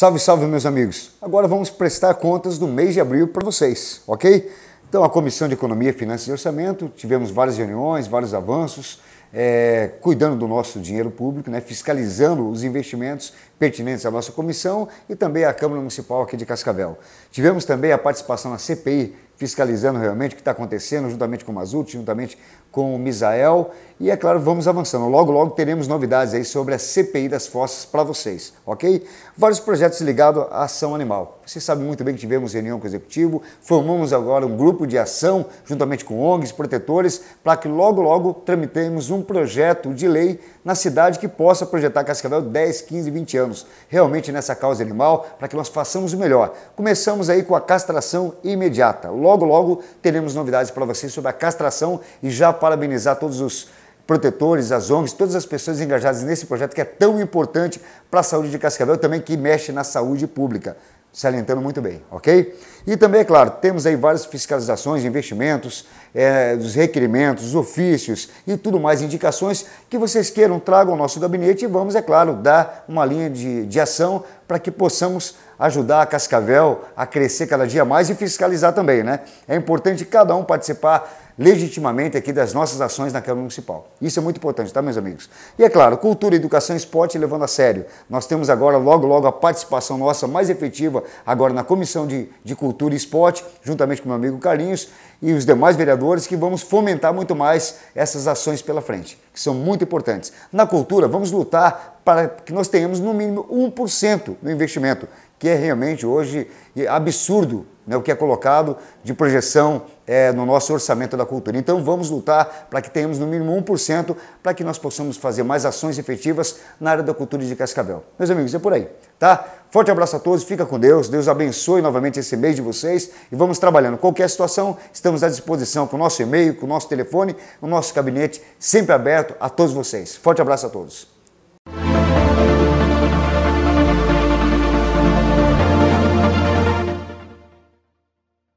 Salve, salve, meus amigos! Agora vamos prestar contas do mês de abril para vocês, ok? Então, a Comissão de Economia, Finanças e Orçamento, tivemos várias reuniões, vários avanços, é, cuidando do nosso dinheiro público, né, fiscalizando os investimentos pertinentes à nossa comissão e também à Câmara Municipal aqui de Cascavel. Tivemos também a participação na CPI fiscalizando realmente o que está acontecendo, juntamente com o Mazut, juntamente com o Misael. E é claro, vamos avançando. Logo, logo teremos novidades aí sobre a CPI das fossas para vocês, ok? Vários projetos ligados à ação animal. Você sabe muito bem que tivemos reunião com o executivo, formamos agora um grupo de ação, juntamente com ONGs, protetores, para que logo, logo tramitemos um projeto de lei na cidade que possa projetar Cascavel 10, 15, 20 anos, realmente nessa causa animal, para que nós façamos o melhor. Começamos aí com a castração imediata. Logo logo, logo teremos novidades para vocês sobre a castração e já parabenizar todos os protetores, as ONGs, todas as pessoas engajadas nesse projeto que é tão importante para a saúde de Cascavel, também que mexe na saúde pública salientando muito bem, ok? E também, é claro, temos aí várias fiscalizações, investimentos, é, dos requerimentos, os ofícios e tudo mais, indicações que vocês queiram, tragam ao nosso gabinete e vamos, é claro, dar uma linha de, de ação para que possamos ajudar a Cascavel a crescer cada dia mais e fiscalizar também, né? É importante cada um participar legitimamente aqui das nossas ações na Câmara Municipal. Isso é muito importante, tá, meus amigos? E é claro, cultura, educação, esporte levando a sério. Nós temos agora, logo, logo, a participação nossa mais efetiva agora na Comissão de, de Cultura e Esporte, juntamente com meu amigo Carlinhos e os demais vereadores, que vamos fomentar muito mais essas ações pela frente, que são muito importantes. Na cultura, vamos lutar para que nós tenhamos no mínimo 1% do investimento, que é realmente hoje absurdo né, o que é colocado de projeção é, no nosso orçamento da cultura. Então vamos lutar para que tenhamos no mínimo 1%, para que nós possamos fazer mais ações efetivas na área da cultura de Cascavel. Meus amigos, é por aí, tá? Forte abraço a todos, fica com Deus, Deus abençoe novamente esse mês de vocês e vamos trabalhando. Qualquer situação, estamos à disposição com o nosso e-mail, com o nosso telefone, o nosso gabinete sempre aberto a todos vocês. Forte abraço a todos.